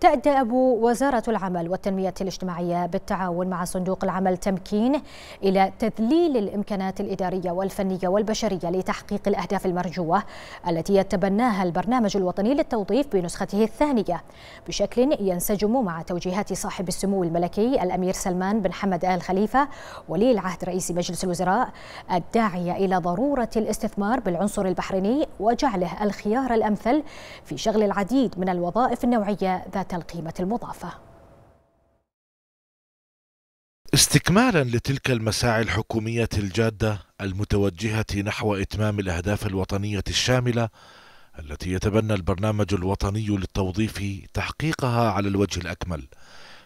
تأدب وزارة العمل والتنمية الاجتماعية بالتعاون مع صندوق العمل تمكين إلى تذليل الإمكانات الإدارية والفنية والبشرية لتحقيق الأهداف المرجوة التي يتبناها البرنامج الوطني للتوظيف بنسخته الثانية بشكل ينسجم مع توجيهات صاحب السمو الملكي الأمير سلمان بن حمد آل خليفة ولي العهد رئيس مجلس الوزراء الداعية إلى ضرورة الاستثمار بالعنصر البحريني وجعله الخيار الأمثل في شغل العديد من الوظائف النوعية ذات القيمة المضافة استكمالا لتلك المساعي الحكومية الجادة المتوجهة نحو إتمام الأهداف الوطنية الشاملة التي يتبنى البرنامج الوطني للتوظيف تحقيقها على الوجه الأكمل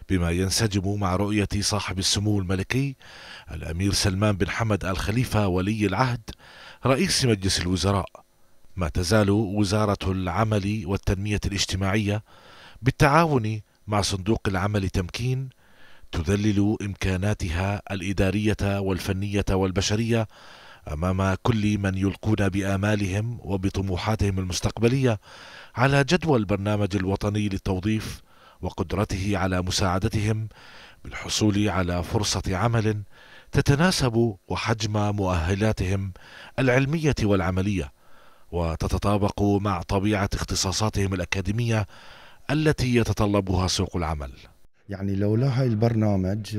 بما ينسجم مع رؤية صاحب السمو الملكي الأمير سلمان بن حمد آل خليفة ولي العهد رئيس مجلس الوزراء ما تزال وزارة العمل والتنمية الاجتماعية بالتعاون مع صندوق العمل تمكين تذلل إمكاناتها الإدارية والفنية والبشرية أمام كل من يلقون بآمالهم وبطموحاتهم المستقبلية على جدوى البرنامج الوطني للتوظيف وقدرته على مساعدتهم بالحصول على فرصة عمل تتناسب وحجم مؤهلاتهم العلمية والعملية وتتطابق مع طبيعة اختصاصاتهم الأكاديمية التي يتطلبها سوق العمل يعني لولا هاي البرنامج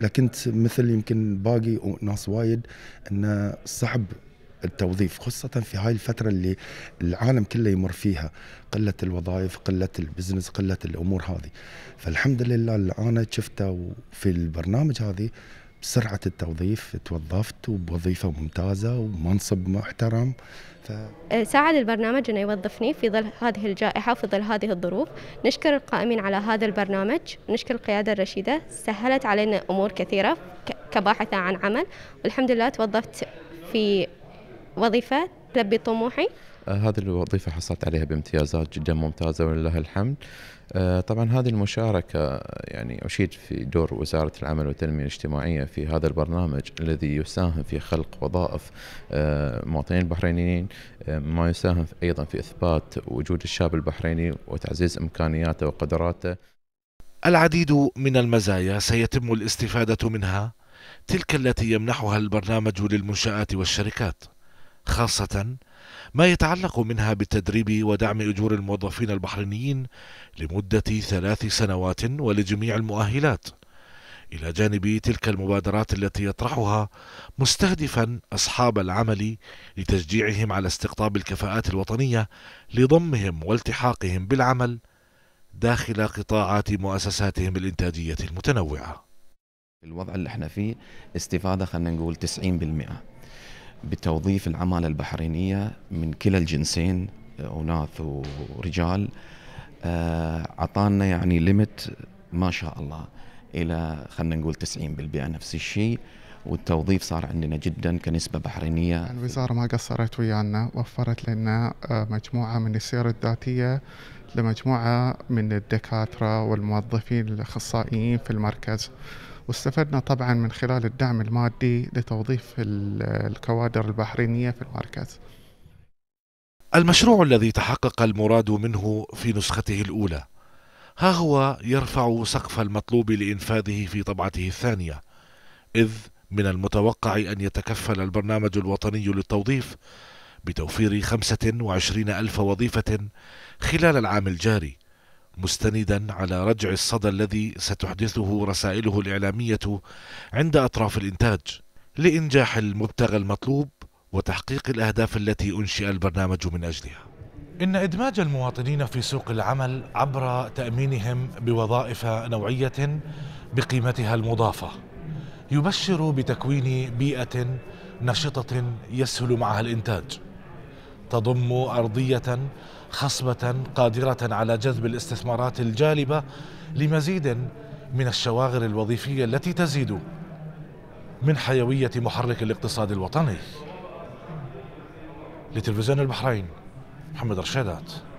لكنت مثل يمكن باقي ناس وايد ان صعب التوظيف خاصة في هاي الفترة اللي العالم كله يمر فيها قلة الوظائف قلة البزنس قلة الأمور هذه فالحمد لله اللي أنا شفته في البرنامج هذه بسرعة التوظيف توظفت وبوظيفة ممتازة ومنصب محترم ف... أه، ساعد البرنامج أنه يوظفني في ظل هذه الجائحة وفي ظل هذه الظروف نشكر القائمين على هذا البرنامج نشكر القيادة الرشيدة سهلت علينا أمور كثيرة كباحثة عن عمل والحمد لله توظفت في وظيفة تلبي طموحي آه، هذه الوظيفة حصلت عليها بامتيازات جدا ممتازة ولله الحمد آه، طبعا هذه المشاركة آه، يعني أشيد في دور وزارة العمل والتنمية الاجتماعية في هذا البرنامج الذي يساهم في خلق وظائف مواطنين البحرينيين ما يساهم أيضا في إثبات وجود الشاب البحريني وتعزيز إمكانياته وقدراته العديد من المزايا سيتم الاستفادة منها تلك التي يمنحها البرنامج للمنشآت والشركات خاصة ما يتعلق منها بالتدريب ودعم أجور الموظفين البحرينيين لمدة ثلاث سنوات ولجميع المؤهلات إلى جانب تلك المبادرات التي يطرحها مستهدفا أصحاب العمل لتشجيعهم على استقطاب الكفاءات الوطنية لضمهم والتحاقهم بالعمل داخل قطاعات مؤسساتهم الإنتاجية المتنوعة الوضع اللي احنا فيه استفادة خلينا نقول 90% بتوظيف العمالة البحرينية من كلا الجنسين أناث ورجال آه، أعطانا يعني ليمت ما شاء الله إلى خلينا نقول 90% نفس الشيء والتوظيف صار عندنا جدا كنسبة بحرينية الوزارة يعني ما قصرت ويانا وفرت لنا آه، مجموعة من السير الذاتية لمجموعة من الدكاترة والموظفين الأخصائيين في المركز واستفدنا طبعا من خلال الدعم المادي لتوظيف الكوادر البحرينية في المركز المشروع الذي تحقق المراد منه في نسخته الأولى ها هو يرفع سقف المطلوب لإنفاذه في طبعته الثانية إذ من المتوقع أن يتكفل البرنامج الوطني للتوظيف بتوفير 25 ألف وظيفة خلال العام الجاري مستندا على رجع الصدى الذي ستحدثه رسائله الإعلامية عند أطراف الإنتاج لإنجاح المبتغى المطلوب وتحقيق الأهداف التي أنشئ البرنامج من أجلها إن إدماج المواطنين في سوق العمل عبر تأمينهم بوظائف نوعية بقيمتها المضافة يبشر بتكوين بيئة نشطة يسهل معها الإنتاج تضم ارضيه خصبه قادره على جذب الاستثمارات الجالبه لمزيد من الشواغر الوظيفيه التي تزيد من حيويه محرك الاقتصاد الوطني لتلفزيون البحرين محمد رشادات